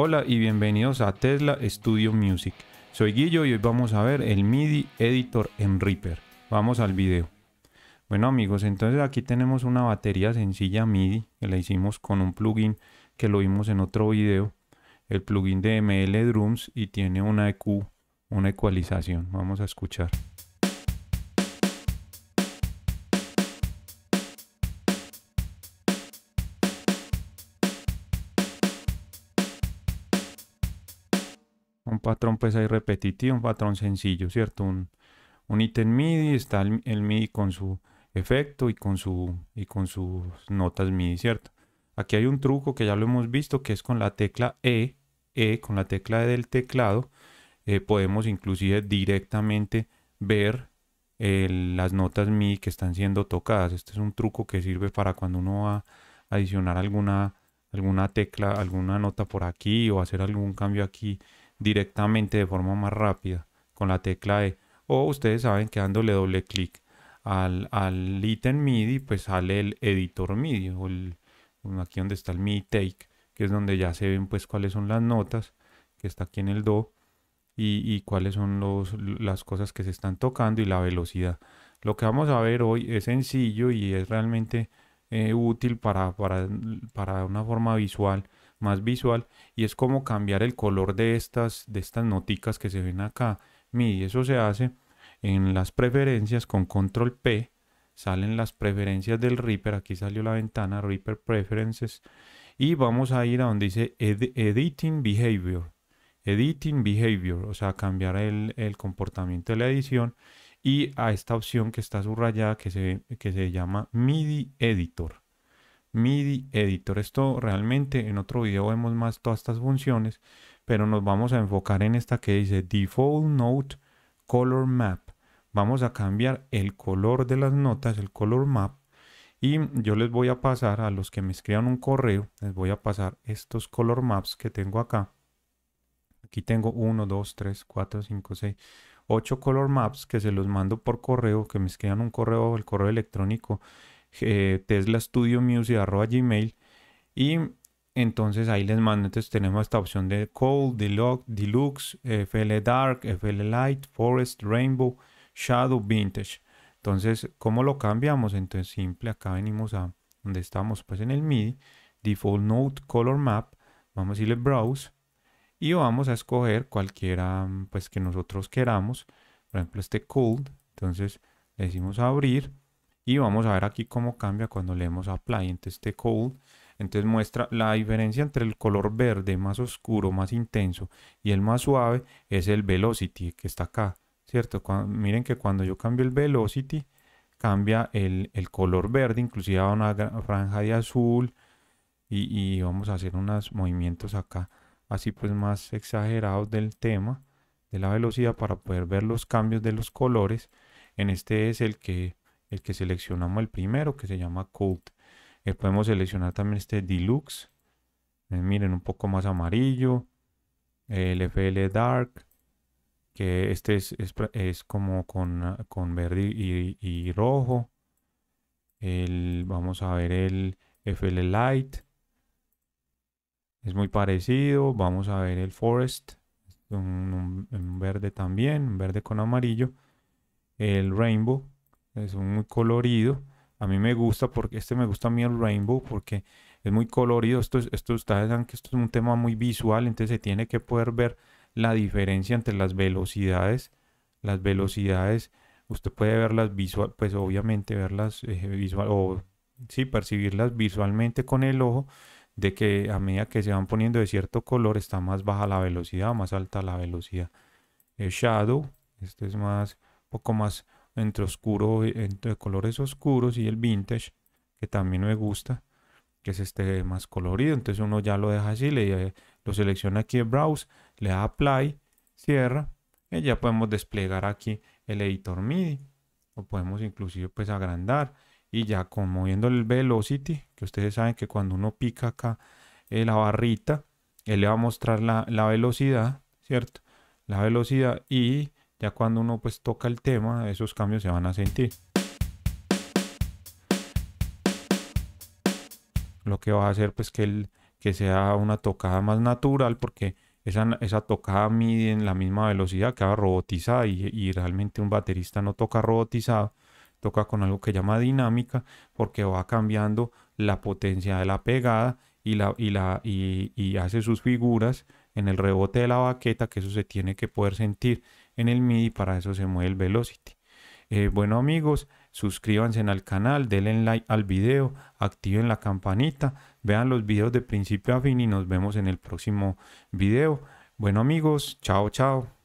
Hola y bienvenidos a Tesla Studio Music. Soy Guillo y hoy vamos a ver el MIDI Editor en Reaper. Vamos al video. Bueno amigos, entonces aquí tenemos una batería sencilla MIDI que la hicimos con un plugin que lo vimos en otro video. El plugin de ML Drums y tiene una EQ, una ecualización. Vamos a escuchar. un patrón pues ahí repetitivo, un patrón sencillo, ¿cierto? Un, un ítem MIDI, está el, MIDI con su efecto y con, su, y con sus notas MIDI, ¿cierto? Aquí hay un truco que ya lo hemos visto que es con la tecla E, E con la tecla E del teclado, eh, podemos inclusive directamente ver las notas MIDI que están siendo tocadas. Este es un truco que sirve para cuando uno va a adicionar alguna, alguna tecla, alguna nota por aquí o hacer algún cambio aquí directamente de forma más rápida con la tecla E. O ustedes saben que dándole doble clic al, al ítem MIDI, pues sale el editor MIDI, o aquí donde está el MIDI take, que es donde ya se ven pues cuáles son las notas, que está aquí en el Do, y, cuáles son las cosas que se están tocando y la velocidad. Lo que vamos a ver hoy es sencillo y es realmente eh, útil para, para una forma visual más visual y es como cambiar el color de estas, de estas noticas que se ven acá. MIDI, eso se hace en las preferencias con control P, salen las preferencias del Reaper, aquí salió la ventana Reaper Preferences y vamos a ir a donde dice Editing Behavior. Editing Behavior, o sea, cambiar el, el, comportamiento de la edición y a esta opción que está subrayada que se, que se llama MIDI Editor. MIDI Editor. Esto realmente en otro video vemos más todas estas funciones, pero nos vamos a enfocar en esta que dice Default Note Color Map. Vamos a cambiar el color de las notas, el color map. Y yo les voy a pasar a los que me escriban un correo, les voy a pasar estos color maps que tengo acá. Aquí tengo 1, 2, 3, 4, 5, 6, 8 color maps que se los mando por correo, que me escriban un correo, el correo electrónico eh, tesla Studio Music arroba gmail y entonces ahí les mando. Entonces tenemos esta opción de Cold, Deluxe, FL Dark, FL Light, Forest, Rainbow, Shadow, Vintage. Entonces, ¿cómo lo cambiamos? Entonces, simple, acá venimos a donde estamos, pues en el MIDI, Default Note Color Map, vamos a irle Browse y vamos a escoger cualquiera pues que nosotros queramos. Por ejemplo, este Cold, entonces le decimos abrir y vamos a ver aquí cómo cambia cuando leemos apply. Entonces este cold, entonces muestra la diferencia entre el color verde más oscuro, más intenso y el más suave es el velocity que está acá, ¿cierto? miren que cuando yo cambio el velocity cambia el, color verde, inclusive a una franja de azul y, y vamos a hacer unos movimientos acá así pues más exagerados del tema de la velocidad para poder ver los cambios de los colores. En este es el que el que seleccionamos el primero que se llama Cold. Eh, podemos seleccionar también este Deluxe. Eh, miren, un poco más amarillo. Eh, el FL Dark. Que este es, como con, verde y, rojo. vamos a ver el FL Light. Es muy parecido. Vamos a ver el Forest. Un, un verde también, un verde con amarillo. El Rainbow es muy colorido. A mí me gusta porque este me gusta a mí el rainbow porque es muy colorido. Esto, esto, ustedes saben que esto es un tema muy visual, entonces se tiene que poder ver la diferencia entre las velocidades. Las velocidades, usted puede verlas visual, pues obviamente verlas eh, visual o sí, percibirlas visualmente con el ojo de que a medida que se van poniendo de cierto color está más baja la velocidad, más alta la velocidad. Eh, shadow, este es más, poco más entre oscuro, entre colores oscuros y el vintage, que también me gusta, que es este más colorido. Entonces uno ya lo deja así, le, eh, lo selecciona aquí en Browse, le da Apply, cierra, y ya podemos desplegar aquí el editor MIDI. O podemos inclusive pues agrandar y ya como viendo el velocity, que ustedes saben que cuando uno pica acá eh, la barrita, él le va a mostrar la, la velocidad, ¿cierto? La velocidad y ya cuando uno pues toca el tema, esos cambios se van a sentir. Lo que va a hacer pues que, el, que sea una tocada más natural porque esa, esa tocada mide en la misma velocidad que va robotizada y, y realmente un baterista no toca robotizado, toca con algo que llama dinámica porque va cambiando la potencia de la pegada y, la, y, y, y hace sus figuras en el rebote de la baqueta que eso se tiene que poder sentir en el MIDI, para eso se mueve el velocity. Eh, bueno amigos, suscríbanse al canal, denle like al video, activen la campanita, vean los videos de principio a fin y nos vemos en el próximo video. Bueno amigos, chao chao.